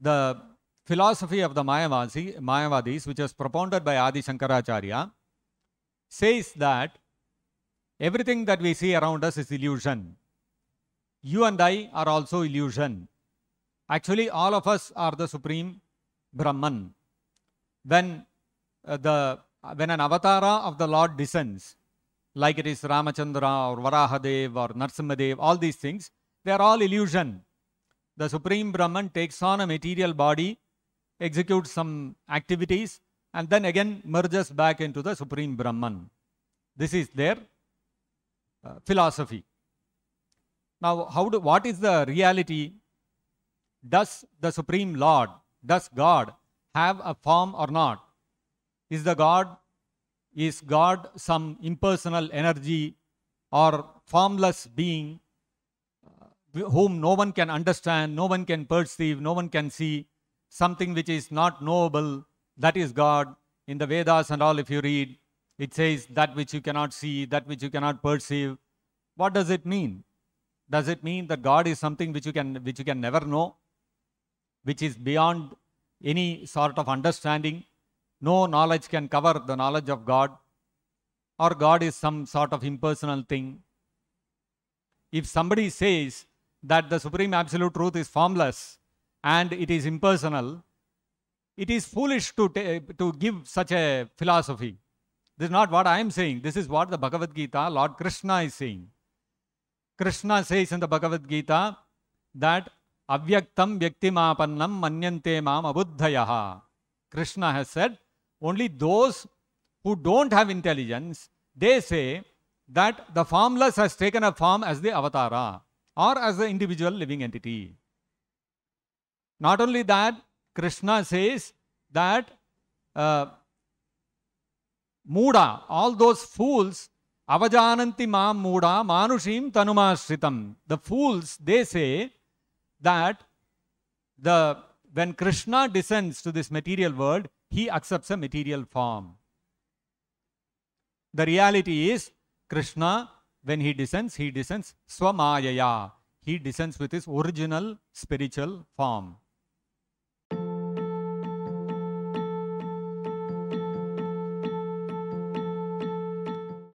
the philosophy of the Mayavasi, Mayavadis, which was propounded by Adi Shankaracharya, says that everything that we see around us is illusion. You and I are also illusion. Actually, all of us are the supreme Brahman. When uh, the when an avatara of the Lord descends, like it is Ramachandra or Varahadev or Narsimhadev, all these things, they are all illusion the Supreme Brahman takes on a material body, executes some activities, and then again merges back into the Supreme Brahman. This is their uh, philosophy. Now, how do, what is the reality? Does the Supreme Lord, does God have a form or not? Is the God, is God some impersonal energy or formless being whom no one can understand, no one can perceive, no one can see, something which is not knowable, that is God. In the Vedas and all, if you read, it says that which you cannot see, that which you cannot perceive. What does it mean? Does it mean that God is something which you can, which you can never know, which is beyond any sort of understanding? No knowledge can cover the knowledge of God, or God is some sort of impersonal thing. If somebody says that the Supreme Absolute Truth is formless and it is impersonal, it is foolish to, to give such a philosophy. This is not what I am saying. This is what the Bhagavad Gita, Lord Krishna is saying. Krishna says in the Bhagavad Gita that avyaktam vyaktimapannam manyante mam ha. Krishna has said, only those who don't have intelligence, they say that the formless has taken a form as the avatara or as an individual living entity. Not only that, Krishna says that uh, Muda, all those fools, Avajananti Mam Muda, Manushim sritam. The fools, they say that the when Krishna descends to this material world, he accepts a material form. The reality is Krishna when he descends, he descends swamayaya. He descends with his original spiritual form.